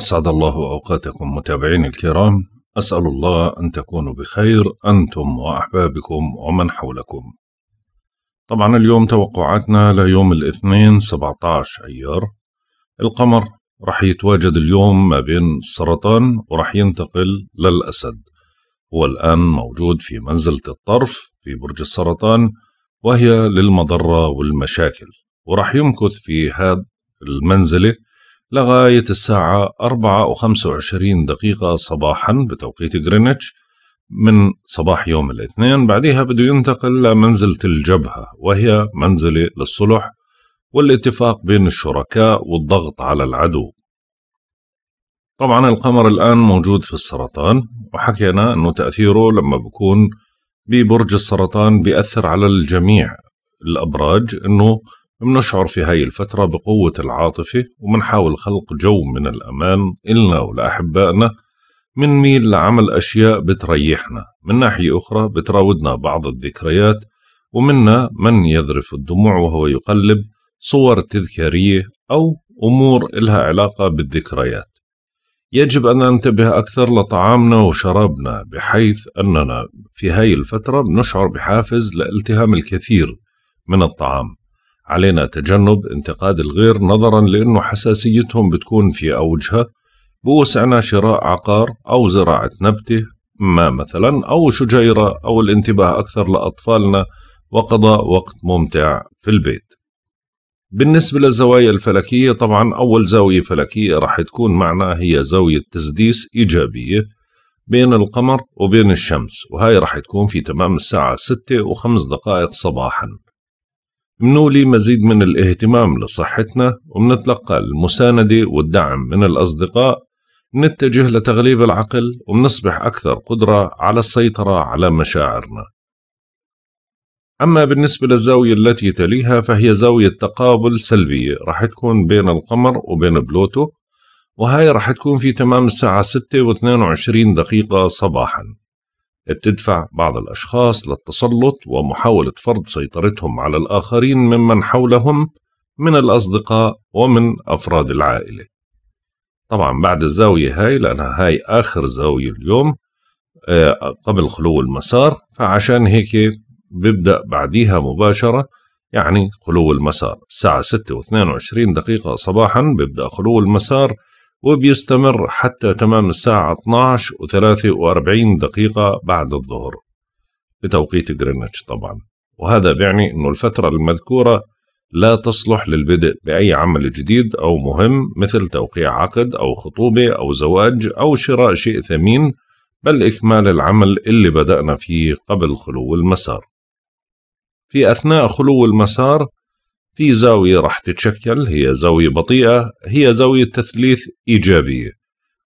أسعد الله أوقاتكم متابعين الكرام أسأل الله أن تكونوا بخير أنتم وأحبابكم ومن حولكم طبعا اليوم توقعاتنا ليوم الاثنين 17 أيار القمر رح يتواجد اليوم ما بين السرطان ورح ينتقل للأسد هو الآن موجود في منزلة الطرف في برج السرطان وهي للمضرة والمشاكل ورح يمكث في هذا المنزلة لغاية الساعة 4:25 دقيقة صباحا بتوقيت غرينتش من صباح يوم الاثنين بعدها بده ينتقل لمنزلة الجبهة وهي منزلة للصلح والاتفاق بين الشركاء والضغط على العدو طبعا القمر الآن موجود في السرطان وحكينا أنه تأثيره لما بكون ببرج السرطان بيأثر على الجميع الأبراج أنه بنشعر في هاي الفترة بقوة العاطفة وبنحاول خلق جو من الأمان إلنا ولأحبائنا منميل لعمل أشياء بتريحنا من ناحية أخرى بتراودنا بعض الذكريات ومنا من يذرف الدموع وهو يقلب صور تذكارية أو أمور إلها علاقة بالذكريات يجب أن ننتبه أكثر لطعامنا وشرابنا بحيث أننا في هاي الفترة بنشعر بحافز لالتهام الكثير من الطعام علينا تجنب انتقاد الغير نظرا لأنه حساسيتهم بتكون في أوجها بوسعنا شراء عقار أو زراعة نبتة ما مثلا أو شجيرة أو الانتباه أكثر لأطفالنا وقضاء وقت ممتع في البيت بالنسبة للزوايا الفلكية طبعا أول زاوية فلكية راح تكون معنا هي زاوية تسديس إيجابية بين القمر وبين الشمس وهي راح تكون في تمام الساعة 6 و5 دقائق صباحاً منولي مزيد من الاهتمام لصحتنا ومنتلقى المساندة والدعم من الأصدقاء منتجه لتغليب العقل ومنصبح أكثر قدرة على السيطرة على مشاعرنا أما بالنسبة للزاوية التي تليها فهي زاوية تقابل سلبية راح تكون بين القمر وبين بلوتو وهاي راح تكون في تمام الساعة 6 و22 دقيقة صباحاً بتدفع بعض الأشخاص للتسلط ومحاولة فرض سيطرتهم على الآخرين ممن حولهم من الأصدقاء ومن أفراد العائلة طبعا بعد الزاوية هاي لأنها هاي آخر زاوية اليوم آه، قبل خلو المسار فعشان هيك ببدأ بعديها مباشرة يعني خلو المسار الساعة 6 و22 دقيقة صباحا ببدأ خلو المسار وبيستمر حتى تمام الساعة 12 و43 دقيقة بعد الظهر بتوقيت جرينتش طبعا وهذا بيعني أنه الفترة المذكورة لا تصلح للبدء بأي عمل جديد أو مهم مثل توقيع عقد أو خطوبة أو زواج أو شراء شيء ثمين بل إكمال العمل اللي بدأنا فيه قبل خلو المسار في أثناء خلو المسار في زاوية راح تتشكل هي زاوية بطيئة هي زاوية تثليث إيجابية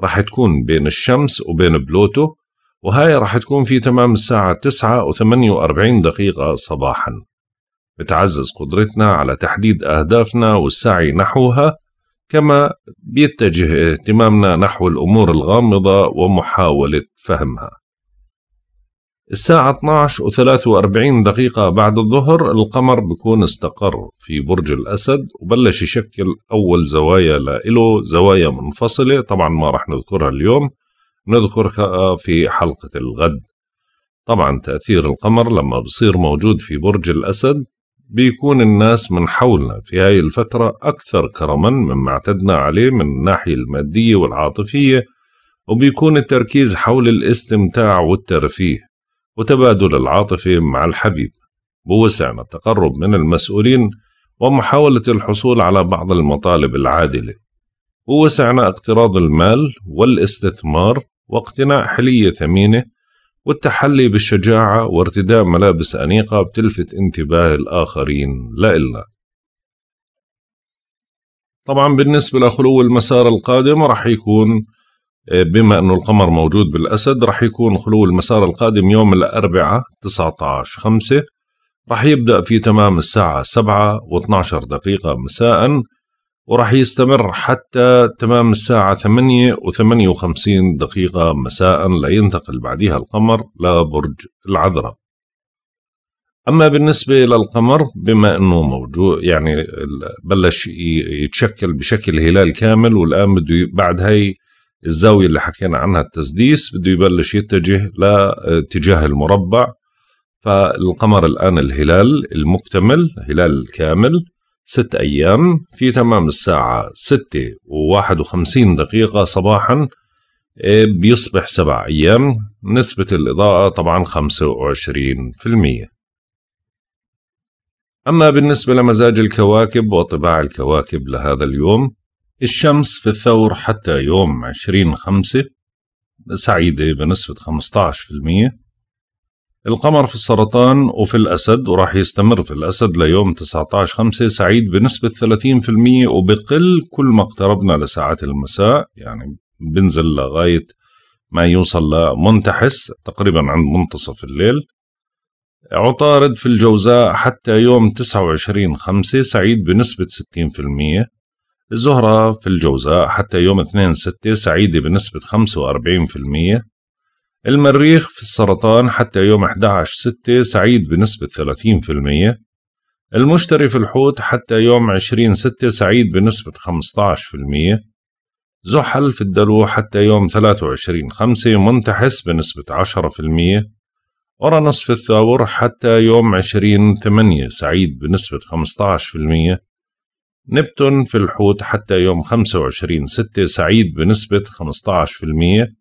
راح تكون بين الشمس وبين بلوتو وهاي راح تكون في تمام الساعة 9 و 48 دقيقة صباحا بتعزز قدرتنا على تحديد أهدافنا والسعي نحوها كما بيتجه اهتمامنا نحو الأمور الغامضة ومحاولة فهمها الساعة 12 و43 دقيقة بعد الظهر القمر بكون استقر في برج الأسد وبلش يشكل أول زوايا لإله زوايا منفصلة طبعا ما رح نذكرها اليوم نذكرها في حلقة الغد طبعا تأثير القمر لما بصير موجود في برج الأسد بيكون الناس من حولنا في هاي الفترة أكثر كرما مما اعتدنا عليه من الناحية المادية والعاطفية وبيكون التركيز حول الاستمتاع والترفيه وتبادل العاطفة مع الحبيب بوسعنا التقرب من المسؤولين ومحاولة الحصول على بعض المطالب العادلة ووسعنا اقتراض المال والاستثمار واقتناء حلية ثمينة والتحلي بالشجاعة وارتداء ملابس أنيقة بتلفت انتباه الآخرين إلا طبعا بالنسبة لخلو المسار القادم رح يكون آه، بما أنه القمر موجود بالأسد رح يكون خلو المسار القادم يوم الأربعاء 19 5 رح يبدأ في تمام الساعة 7 و12 دقيقة مساء ورح يستمر حتى تمام الساعة 8 و58 دقيقة مساء لينتقل بعدها القمر لبرج العذراء أما بالنسبة للقمر بما أنه موجود يعني بلش يتشكل بشكل هلال كامل والآن بده بعد هاي الزاوية اللي حكينا عنها التسديس بده يبلش يتجه لاتجاه المربع فالقمر الآن الهلال المكتمل هلال كامل ست أيام في تمام الساعة ستة وواحد وخمسين دقيقة صباحا آه، بيصبح سبع أيام نسبة الإضاءة طبعا خمسة وعشرين في المية أما بالنسبة لمزاج الكواكب وطباع الكواكب لهذا اليوم الشمس في الثور حتى يوم عشرين خمسة سعيدة بنسبة في المية القمر في السرطان وفي الأسد وراح يستمر في الأسد ليوم عشر خمسة سعيد بنسبة ثلاثين في المية وبقل كل ما اقتربنا لساعات المساء يعني بنزل لغاية ما يوصل لمنتحس تقريبا عند منتصف الليل عطارد في الجوزاء حتى يوم تسعة وعشرين خمسة سعيد بنسبة ستين في المية الزهرة في الجوزاء حتى يوم 2 6 سعيدة بنسبة 45% المريخ في السرطان حتى يوم 11 6 سعيد بنسبة 30% المشتري في الحوت حتى يوم 20 6 سعيد بنسبة 15% زحل في الدلو حتى يوم 23 5 منتحس بنسبة 10% أورانوس في الثور حتى يوم 20 8 سعيد بنسبة المية نبتون في الحوت حتى يوم 25 6 سعيد بنسبة 15%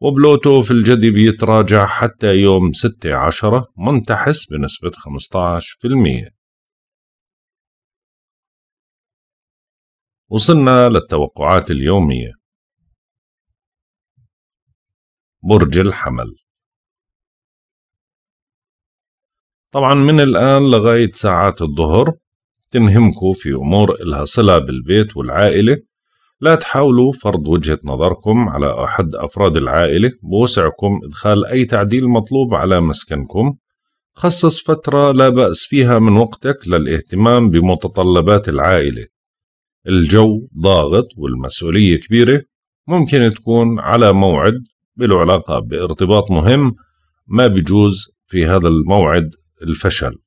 وبلوتو في الجدي بيتراجع حتى يوم 6 10 منتحس بنسبة 15% وصلنا للتوقعات اليومية برج الحمل طبعا من الآن لغاية ساعات الظهر تنهمكوا في أمور إلها صلة بالبيت والعائلة لا تحاولوا فرض وجهة نظركم على أحد أفراد العائلة بوسعكم إدخال أي تعديل مطلوب على مسكنكم خصص فترة لا بأس فيها من وقتك للاهتمام بمتطلبات العائلة الجو ضاغط والمسؤولية كبيرة ممكن تكون على موعد له علاقة بارتباط مهم ما بجوز في هذا الموعد الفشل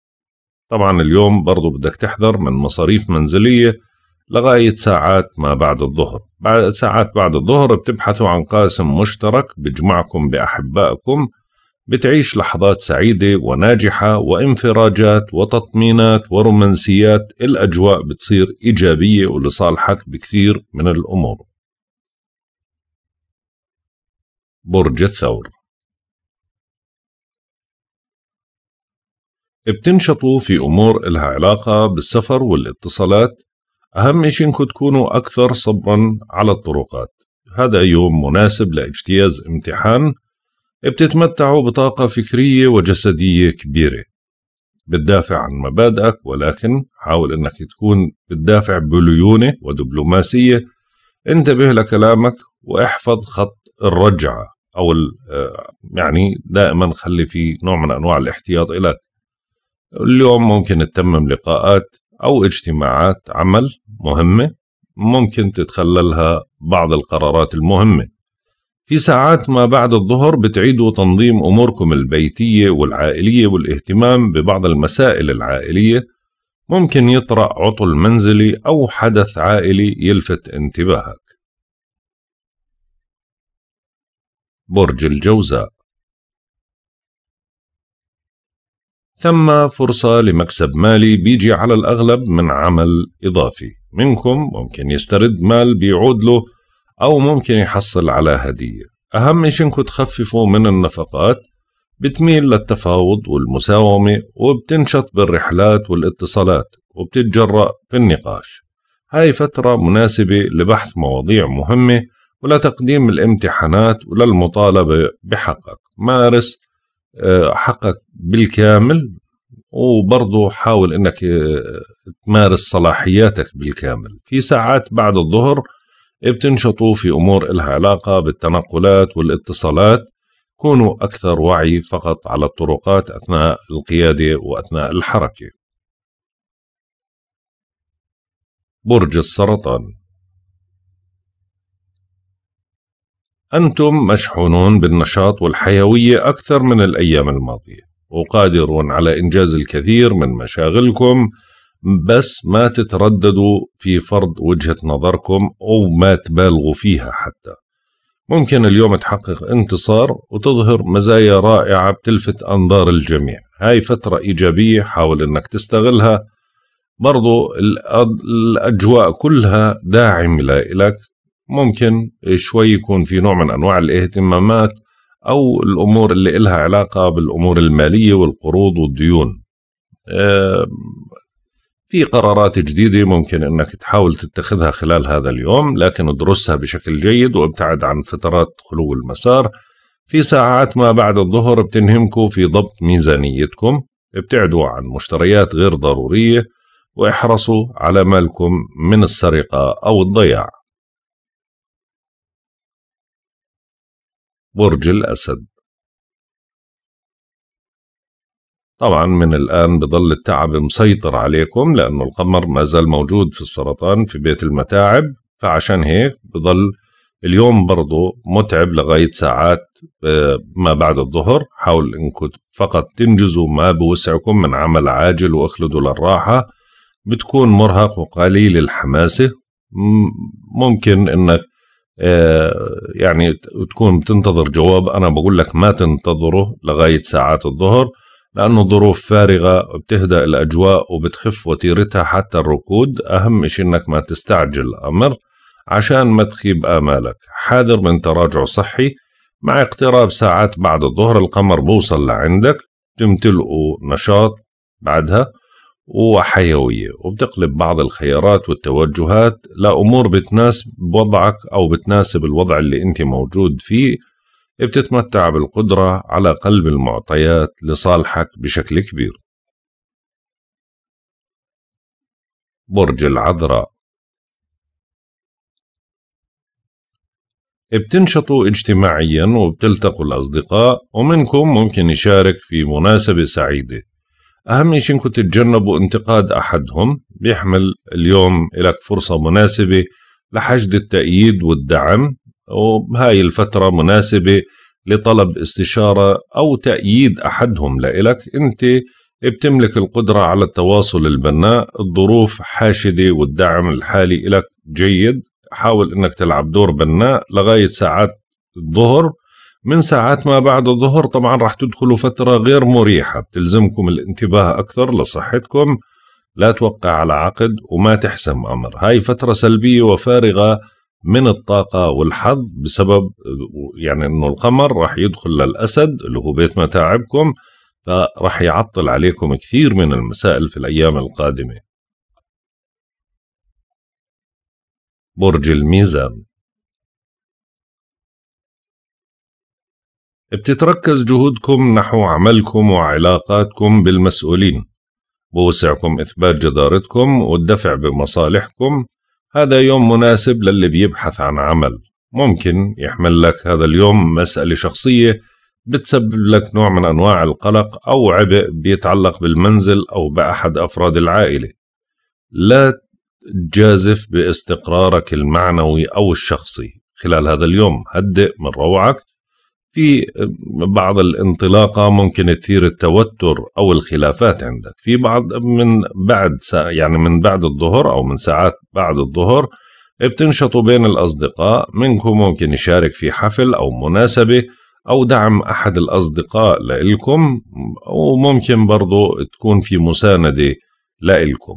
طبعا اليوم برضو بدك تحذر من مصاريف منزلية لغاية ساعات ما بعد الظهر بعد ساعات بعد الظهر بتبحثوا عن قاسم مشترك بجمعكم بأحبائكم بتعيش لحظات سعيدة وناجحة وانفراجات وتطمينات ورومانسيات الأجواء بتصير إيجابية ولصالحك بكثير من الأمور برج الثور بتنشطوا في أمور إلها علاقة بالسفر والاتصالات أهم إشي إنكم تكونوا أكثر صبرا على الطرقات هذا يوم مناسب لاجتياز امتحان بتتمتعوا بطاقة فكرية وجسدية كبيرة بتدافع عن مبادئك ولكن حاول انك تكون بتدافع بليونة ودبلوماسية انتبه لكلامك واحفظ خط الرجعة او آه، يعني دائما خلي في نوع من انواع الاحتياط لك اليوم ممكن تتمم لقاءات أو اجتماعات عمل مهمة ممكن تتخللها بعض القرارات المهمة في ساعات ما بعد الظهر بتعيدوا تنظيم أموركم البيتية والعائلية والاهتمام ببعض المسائل العائلية ممكن يطرأ عطل منزلي أو حدث عائلي يلفت انتباهك برج الجوزاء ثم فرصة لمكسب مالي بيجي على الأغلب من عمل إضافي منكم ممكن يسترد مال بيعود له أو ممكن يحصل على هدية أهم شيء إنكم تخففوا من النفقات بتميل للتفاوض والمساومة وبتنشط بالرحلات والاتصالات وبتتجرأ في النقاش هاي فترة مناسبة لبحث مواضيع مهمة ولتقديم الامتحانات وللمطالبة بحقك مارس آه، حقك بالكامل وبرضه حاول انك آه، تمارس صلاحياتك بالكامل في ساعات بعد الظهر بتنشطوا في امور إلها علاقه بالتنقلات والاتصالات كونوا اكثر وعي فقط على الطرقات اثناء القياده واثناء الحركه برج السرطان أنتم مشحونون بالنشاط والحيوية أكثر من الأيام الماضية وقادرون على إنجاز الكثير من مشاغلكم بس ما تترددوا في فرض وجهة نظركم أو ما تبالغوا فيها حتى ممكن اليوم تحقق انتصار وتظهر مزايا رائعة بتلفت أنظار الجميع هاي فترة إيجابية حاول أنك تستغلها برضو الأجواء كلها داعمة لك ممكن شوي يكون في نوع من أنواع الاهتمامات أو الأمور اللي إلها علاقة بالأمور المالية والقروض والديون آه، في قرارات جديدة ممكن أنك تحاول تتخذها خلال هذا اليوم لكن ادرسها بشكل جيد وابتعد عن فترات خلو المسار في ساعات ما بعد الظهر بتنهمكم في ضبط ميزانيتكم ابتعدوا عن مشتريات غير ضرورية واحرصوا على مالكم من السرقة أو الضياع برج الأسد طبعا من الآن بضل التعب مسيطر عليكم لأنه القمر ما زال موجود في السرطان في بيت المتاعب فعشان هيك بضل اليوم برضو متعب لغاية ساعات آه، ما بعد الظهر حاول انكم فقط تنجزوا ما بوسعكم من عمل عاجل واخلدوا للراحة بتكون مرهق وقليل الحماسة ممكن انك آه، يعني تكون بتنتظر جواب انا بقول لك ما تنتظره لغايه ساعات الظهر لانه الظروف فارغه بتهدأ الاجواء وبتخف وتيرتها حتى الركود اهم شيء انك ما تستعجل الامر عشان ما تخيب امالك حاذر من تراجع صحي مع اقتراب ساعات بعد الظهر القمر بوصل لعندك تمتلئه نشاط بعدها وحيوية وبتقلب بعض الخيارات والتوجهات لأمور بتناسب وضعك أو بتناسب الوضع اللي أنت موجود فيه بتتمتع بالقدرة على قلب المعطيات لصالحك بشكل كبير برج العذراء بتنشطوا اجتماعيا وبتلتقوا الأصدقاء ومنكم ممكن يشارك في مناسبة سعيدة أهم شيء إنكم تتجنبوا انتقاد أحدهم بيحمل اليوم لك فرصة مناسبة لحشد التأييد والدعم وهاي الفترة مناسبة لطلب استشارة أو تأييد أحدهم لإلك أنت بتملك القدرة على التواصل البناء الظروف حاشدة والدعم الحالي إلك جيد حاول أنك تلعب دور بناء لغاية ساعات الظهر من ساعات ما بعد الظهر طبعا راح تدخلوا فترة غير مريحة بتلزمكم الانتباه أكثر لصحتكم لا توقع على عقد وما تحسم أمر هاي فترة سلبية وفارغة من الطاقة والحظ بسبب يعني أنه القمر راح يدخل للأسد اللي هو بيت متاعبكم فراح يعطل عليكم كثير من المسائل في الأيام القادمة برج الميزان بتتركز جهودكم نحو عملكم وعلاقاتكم بالمسؤولين بوسعكم إثبات جدارتكم والدفع بمصالحكم هذا يوم مناسب للي بيبحث عن عمل ممكن يحمل لك هذا اليوم مسألة شخصية بتسبب لك نوع من أنواع القلق أو عبء بيتعلق بالمنزل أو بأحد أفراد العائلة لا تجازف باستقرارك المعنوي أو الشخصي خلال هذا اليوم هدئ من روعك في بعض الانطلاقة ممكن تثير التوتر أو الخلافات عندك في بعض من بعد يعني من بعد الظهر أو من ساعات بعد الظهر بتنشطوا بين الأصدقاء منكم ممكن يشارك في حفل أو مناسبة أو دعم أحد الأصدقاء لإلكم وممكن برضو تكون في مساندة لإلكم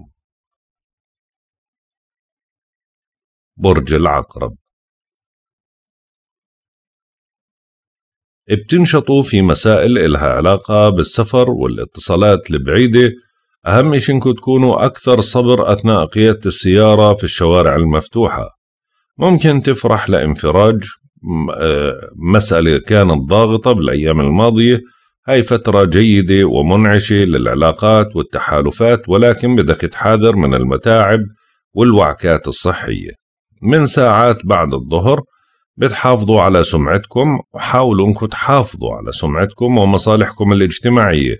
برج العقرب بتنشطوا في مسائل إلها علاقة بالسفر والاتصالات البعيدة أهم شيء إنكم تكونوا أكثر صبر أثناء قيادة السيارة في الشوارع المفتوحة ممكن تفرح لانفراج آه، مسألة كانت ضاغطة بالأيام الماضية هاي فترة جيدة ومنعشة للعلاقات والتحالفات ولكن بدك تحاذر من المتاعب والوعكات الصحية من ساعات بعد الظهر بتحافظوا على سمعتكم وحاولوا انكم تحافظوا على سمعتكم ومصالحكم الاجتماعية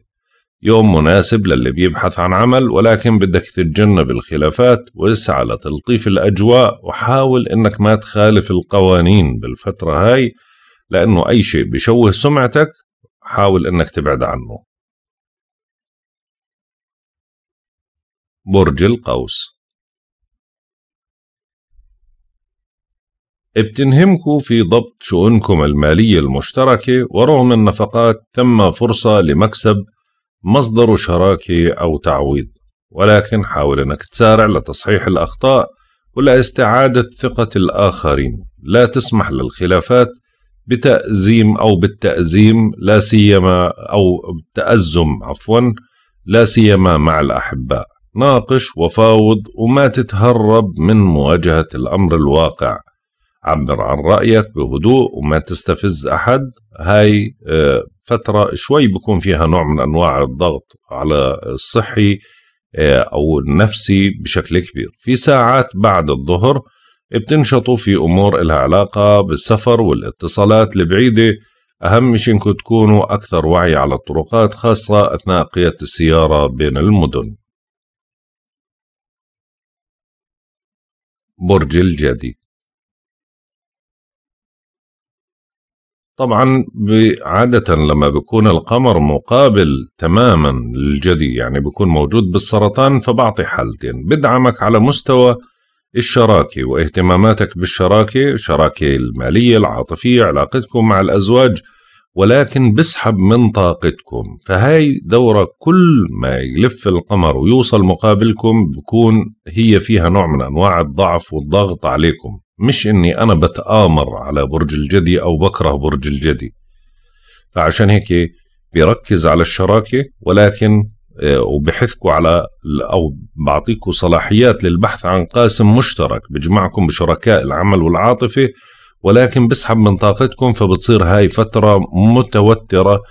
يوم مناسب للي بيبحث عن عمل ولكن بدك تتجنب الخلافات واسعى لتلطيف الأجواء وحاول انك ما تخالف القوانين بالفترة هاي لأنه أي شيء بشوه سمعتك حاول انك تبعد عنه برج القوس بتنهمكوا في ضبط شؤونكم المالية المشتركة ورغم النفقات تم فرصة لمكسب مصدر شراكة أو تعويض ولكن حاول أنك تسارع لتصحيح الأخطاء ولاستعادة ثقة الآخرين لا تسمح للخلافات بتأزيم أو بالتأزيم لا سيما أو بالتأزم عفوا لا سيما مع الأحباء ناقش وفاوض وما تتهرب من مواجهة الأمر الواقع عبر عن رأيك بهدوء وما تستفز أحد هاي آه، فترة شوي بكون فيها نوع من أنواع الضغط على الصحي آه، أو النفسي بشكل كبير في ساعات بعد الظهر بتنشطوا في أمور إلها علاقة بالسفر والاتصالات البعيدة أهم شيء إنكم تكونوا أكثر وعي على الطرقات خاصة أثناء قيادة السيارة بين المدن برج الجدي طبعا عادة لما بيكون القمر مقابل تماما للجدي يعني بيكون موجود بالسرطان فبعطي حالتين بدعمك على مستوى الشراكة واهتماماتك بالشراكة الشراكة المالية العاطفية علاقتكم مع الأزواج ولكن بسحب من طاقتكم فهاي دورة كل ما يلف القمر ويوصل مقابلكم بكون هي فيها نوع من أنواع الضعف والضغط عليكم مش اني انا بتآمر على برج الجدي او بكره برج الجدي فعشان هيك بيركز على الشراكه ولكن آه، وبحثكوا على او بعطيكوا صلاحيات للبحث عن قاسم مشترك بجمعكم بشركاء العمل والعاطفه ولكن بسحب من طاقتكم فبتصير هاي فتره متوتره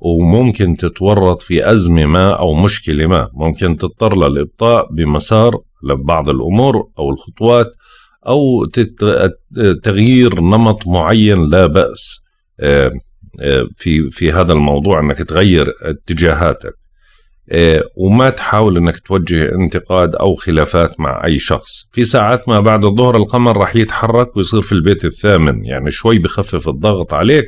وممكن تتورط في ازمه ما او مشكله ما ممكن تضطر للابطاء بمسار لبعض الامور او الخطوات او تغيير نمط معين لا باس آه، آه، في في هذا الموضوع انك تغير اتجاهاتك آه، وما تحاول انك توجه انتقاد او خلافات مع اي شخص في ساعات ما بعد الظهر القمر راح يتحرك ويصير في البيت الثامن يعني شوي بخفف الضغط عليك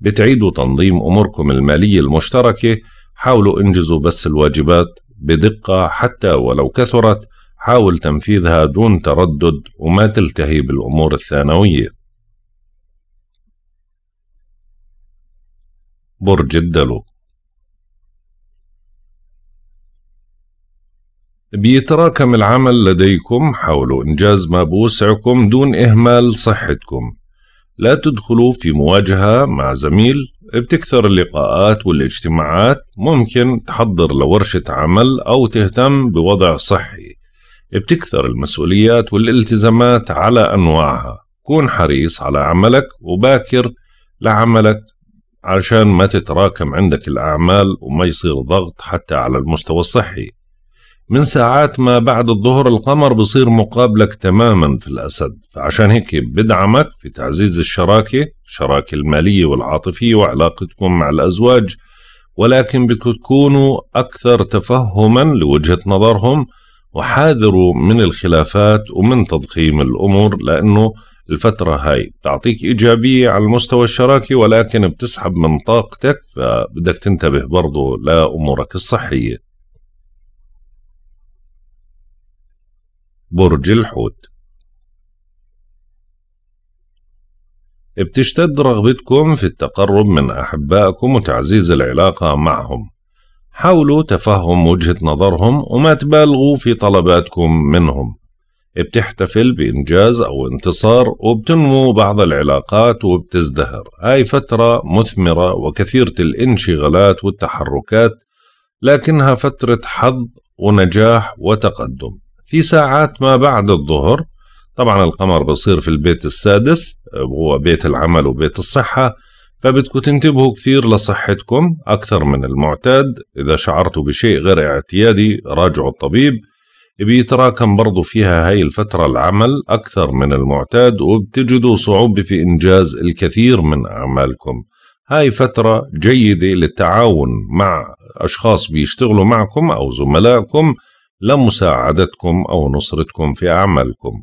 بتعيدوا تنظيم اموركم الماليه المشتركه حاولوا انجزوا بس الواجبات بدقه حتى ولو كثرت حاول تنفيذها دون تردد وما تلتهي بالأمور الثانوية برج الدلو بيتراكم العمل لديكم حاولوا إنجاز ما بوسعكم دون إهمال صحتكم لا تدخلوا في مواجهة مع زميل بتكثر اللقاءات والاجتماعات ممكن تحضر لورشة عمل أو تهتم بوضع صحي بتكثر المسؤوليات والالتزامات على أنواعها كون حريص على عملك وباكر لعملك عشان ما تتراكم عندك الأعمال وما يصير ضغط حتى على المستوى الصحي من ساعات ما بعد الظهر القمر بصير مقابلك تماما في الأسد فعشان هيك بدعمك في تعزيز الشراكة الشراكة المالية والعاطفية وعلاقتكم مع الأزواج ولكن بتكونوا أكثر تفهما لوجهة نظرهم وحاذروا من الخلافات ومن تضخيم الأمور لأنه الفترة هاي بتعطيك إيجابية على المستوى الشراكي ولكن بتسحب من طاقتك فبدك تنتبه برضو لأمورك الصحية برج الحوت بتشتد رغبتكم في التقرب من أحبائكم وتعزيز العلاقة معهم حاولوا تفهم وجهة نظرهم وما تبالغوا في طلباتكم منهم بتحتفل بإنجاز أو انتصار وبتنمو بعض العلاقات وبتزدهر هاي فترة مثمرة وكثيرة الانشغالات والتحركات لكنها فترة حظ ونجاح وتقدم في ساعات ما بعد الظهر طبعا القمر بصير في البيت السادس هو بيت العمل وبيت الصحة فبدكم تنتبهوا كثير لصحتكم أكثر من المعتاد إذا شعرتوا بشيء غير اعتيادي راجعوا الطبيب بيتراكم برضو فيها هاي الفترة العمل أكثر من المعتاد وبتجدوا صعوبة في إنجاز الكثير من أعمالكم هاي فترة جيدة للتعاون مع أشخاص بيشتغلوا معكم أو زملائكم لمساعدتكم أو نصرتكم في أعمالكم